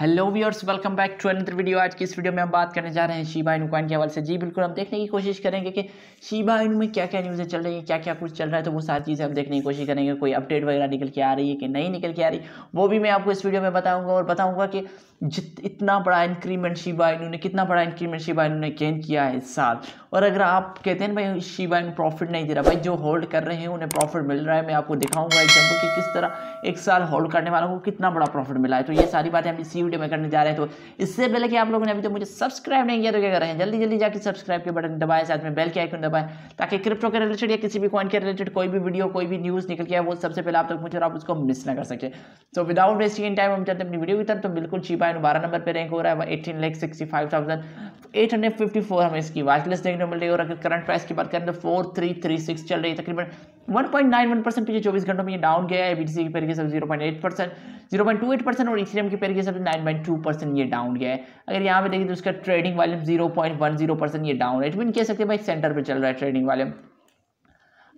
hello viewers welcome back to another video आज की इस वीडियो में हम बात करने जा रहे हैं शिबा इनू कॉइन के हवाले से जी बिल्कुल हम देखने की कोशिश करेंगे कि शिबा इनू में क्या क्या न्यूज़ें चल रही हैं क्या क्या कुछ चल रहा है तो वो सारी चीज़ें हम देखने की कोशिश करेंगे कोई अपडेट वगैरह निकल के आ रही है कि नहीं निकल के आ रही वो भी मैं आपको इस वीडियो में बताऊँगा और बताऊँगा कि जित इतना बड़ा इंक्रीमेंट शिबा इनू ने कितना बड़ा इंक्रीमेंट शिबा इनू ने गेन किया है इस साल और अगर आप कहते हैं भाई शिबा इनू प्रॉफिट नहीं दे रहा भाई जो होल्ड कर रहे हैं उन्हें प्रॉफिट मिल रहा है मैं आपको दिखाऊंगा एग्जाम्पल कि किस तरह एक साल होल्ड करने वालों को कितना बड़ा प्रॉफिट मिला है तो ये सारी बातें हम इसी वीडियो में करने जा रहे हैं तो इससे पहले कि आप लोगों ने अभी तो मुझे सब्सक्राइब नहीं किया तो क्या कर रहे हैं जल्दी जल्दी जाकर सब्सक्राइब के बटन दबाए साथ में बेल के आइकन दबाएं ताकि क्रिप्टो के रिलेटेड या किसी भी कॉइन के रिलेटेड कोई भी वीडियो कोई भी न्यूज़ निकल गया वो सबसे पहले आप तक पूछे और आप उसको मिस ना कर सके तो विदाउट वेस्टिंग इन टाइम हम चलते अपनी वीडियो की तरफ तो बिल्कुल छी पाए बारह नंबर पर रैंक हो रहा है eighteen lakh sixty five thousand eight hundred fifty four हमें इसकी वॉचलिस्ट देखने को मिल रही है और अगर करंट प्राइस की बात करें तो फोर थ्री थ्री सिक्स चल रही है तकरीबन 1.91 परसेंट पिछले 24 घंटों में ये डाउन गया है बीटीसी की पेयर के साथ 0.8 परसेंट 0.28 परसेंट और इथेरियम के पेयर के साथ 9.2 परसेंट ये डाउन गया है अगर यहाँ पे देखें तो उसका ट्रेडिंग वॉल्यूम 0.10 परसेंट ये डाउन है इट मीन कह सकते हैं भाई सेंटर पर चल रहा है ट्रेडिंग वॉल्यूम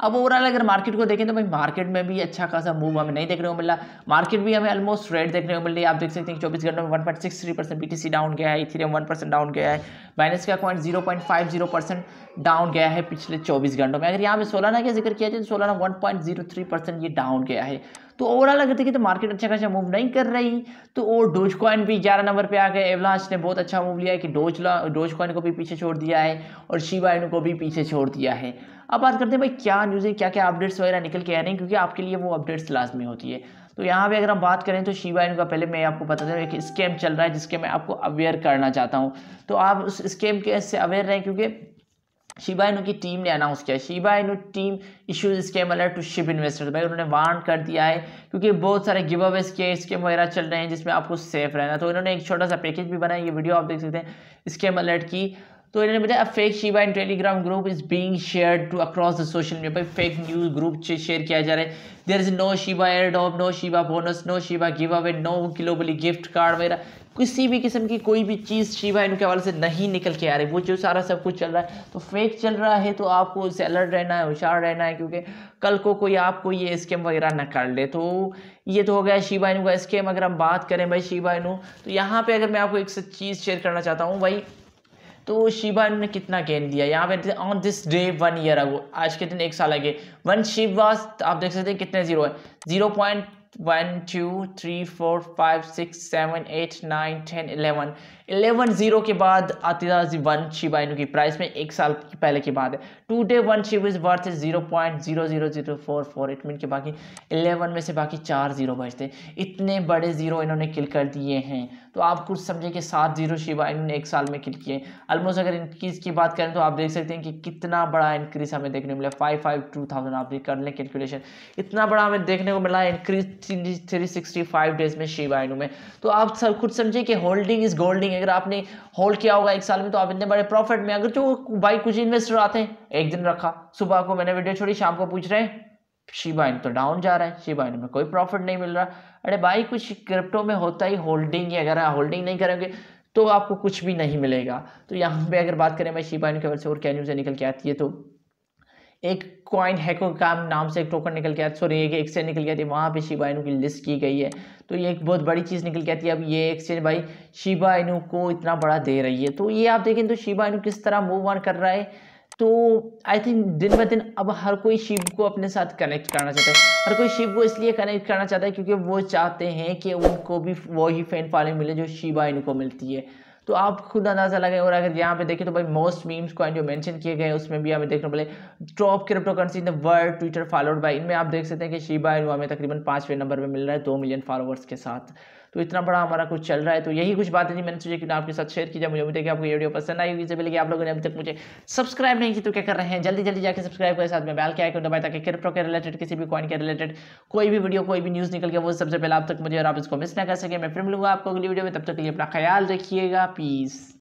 अब ओवरऑल अगर मार्केट को देखें तो भाई मार्केट में भी अच्छा खासा मूव हमें नहीं देखने को मिला मार्केट भी हमें ऑलमोस्ट रेड देखने को मिल रही है आप देख सकते हैं चौबीस घंटों में one point six three percent बी डाउन गया है इथेरियम वन परसेंट डाउन गया है माइनस का point zero point five zero percent down गया है पिछले चौबीस घंटों में अगर यहाँ पे सोलाना का जिक्र किया जाए तो Solana one point zero three percent ये डाउन गया है तो ओवरऑल अगर देखिए तो मार्केट अच्छा खासा मूव नहीं कर रही तो और डोज कॉइन भी ग्यारह नंबर पे आ गए एवलांस ने बहुत अच्छा मूव लिया है कि डोज डोज कॉइन को भी पीछे छोड़ दिया है और शिवा को भी पीछे छोड़ दिया है अब बात करते हैं भाई क्या न्यूज़ है क्या क्या अपडेट्स वगैरह निकल के आ रहे हैं क्योंकि आपके लिए वो अपडेट्स लाजमी होती है तो यहाँ पे अगर हम बात करें तो शिवा इनका पहले मैं आपको बता दूँ एक स्कैम चल रहा है जिसके मैं आपको अवेयर करना चाहता हूँ तो आप उस स्कैम के से अवेयर रहें क्योंकि शिबा इनू की टीम ने अनाउंस किया Shiba Inu team issues scam alert to Shib investors भाई उन्होंने वार्न कर दिया है क्योंकि बहुत सारे गिव अवे के स्कैम वगैरह चल रहे हैं जिसमें आपको सेफ रहना तो इन्होंने एक छोटा सा पैकेज भी बनाया ये वीडियो आप देख सकते हैं स्कैम अलर्ट की तो इन्होंने बताया fake Shiba Inu Telegram group is being shared to across the social media पर फेक न्यूज ग्रुप शेयर किया जा रहा है there is no Shiba airdrop no Shiba bonus no Shiba giveaway no globally gift card वगैरह किसी भी किस्म की कोई भी चीज़ शिवा इनके हवाले से नहीं निकल के आ रही वो जो सारा सब कुछ चल रहा है तो फेक चल रहा है तो आपको उससे अलर्ट रहना है होशियार रहना है क्योंकि कल को कोई आपको ये स्कैम वगैरह न कर ले तो ये तो हो गया शिवा इनू का स्कैम अगर हम बात करें भाई शिवा इनू तो यहाँ पर अगर मैं आपको एक चीज़ शेयर करना चाहता हूँ भाई तो शिवा ने कितना गेन दिया यहाँ पे on this day one year ago आज के दिन एक साल आगे वन शिव आप देख सकते हैं कितने जीरो है zero point one two three four five six seven eight nine ten eleven eleven zero के बाद आती था वन शिवा इनकी की प्राइस में एक साल पहले की बात है today one Shib is worth zero point zero zero zero four four eight minute के बाकी इलेवन में से बाकी चार जीरो बचते इतने बड़े जीरो इन्होंने किल कर दिए हैं तो आप कुछ समझें कि सात जीरो शिवा इन्होंने एक साल में क्लिक किए ऑलमोस्ट अगर इनक्रीज की बात करें तो आप देख सकते हैं कि कितना बड़ा इंक्रीज़ हमें देखने को मिला फाइव फाइव टू थाउजेंड आप कर लें कैलकुलेशन इतना बड़ा हमें देखने को मिला increase three sixty five days में शिवा इन में तो आप सब खुद समझिए कि होल्डिंग इज गोल्डिंग अगर आपने होल्ड किया होगा एक साल में तो आप इतने बड़े प्रॉफिट में अगर जो बाई कुछ इन्वेस्टर आते हैं एक दिन रखा सुबह को मैंने वीडियो छोड़ी शाम को पूछ रहे हैं शिबा इन तो डाउन जा रहा है शिबा इन में कोई प्रॉफिट नहीं मिल रहा अरे भाई कुछ क्रिप्टो में होता ही होल्डिंग अगर आप होल्डिंग नहीं करेंगे तो आपको कुछ भी नहीं मिलेगा तो यहाँ पे अगर बात करें मैं शिबा इन के वजह से और क्या न्यूज़ निकल के आती है तो एक कॉइन हैको काम नाम से एक टोकन निकल के आती सॉरी एक एक्सचेंज निकल के आती है वहाँ पे शिबा इनू की लिस्ट की गई है तो ये एक बहुत बड़ी चीज़ निकल के आती है अब ये एक्सचेंज भाई शिबा इनू को इतना बड़ा दे रही है तो ये आप देखें तो शिबा इनू किस तरह मूव ऑन कर रहा है तो आई थिंक दिन ब दिन अब हर कोई शिव को अपने साथ कनेक्ट करना चाहता है हर कोई शिव को इसलिए कनेक्ट करना चाहता है क्योंकि वो चाहते हैं कि उनको भी वही फैन फॉलोइंग मिले जो शिवा इनको मिलती है तो आप खुद अंदाज़ा लगाएं और अगर यहाँ पे देखें तो भाई मोस्ट मीम्स को जो मेंशन किए गए उसमें भी हमें देखने को मिले top cryptocurrency in the world Twitter followed by इनमें आप देख सकते हैं कि शिबा इनू हमें तकरीबन पाँचवें नंबर पर मिल रहा है दो मिलियन फॉलोअर्स के साथ तो इतना बड़ा हमारा कुछ चल रहा है तो यही कुछ बातें थी मैंने सोचा कि आपके साथ शेयर की जाए मुझे उम्मीद है कि आपको ये वीडियो पसंद आई होगी इससे पहले आप लोगों ने अभी तक मुझे सब्सक्राइब नहीं की तो क्या कर रहे हैं जल्दी जल्दी जाकर सब्सक्राइब करें साथ में बैल के आइकन दबाए ताकि क्रिप्टो के रिलेटेड किसी भी कॉइन के रिलेटेड कोई भी वीडियो कोई भी न्यूज़ निकल के वो सबसे पहले आप तक मुझे और आप इसको मिस ना कर सके मैं फिर मिलूंगा आपको अगली वीडियो में तब तक के लिए अपना ख्याल रखिएगा पीस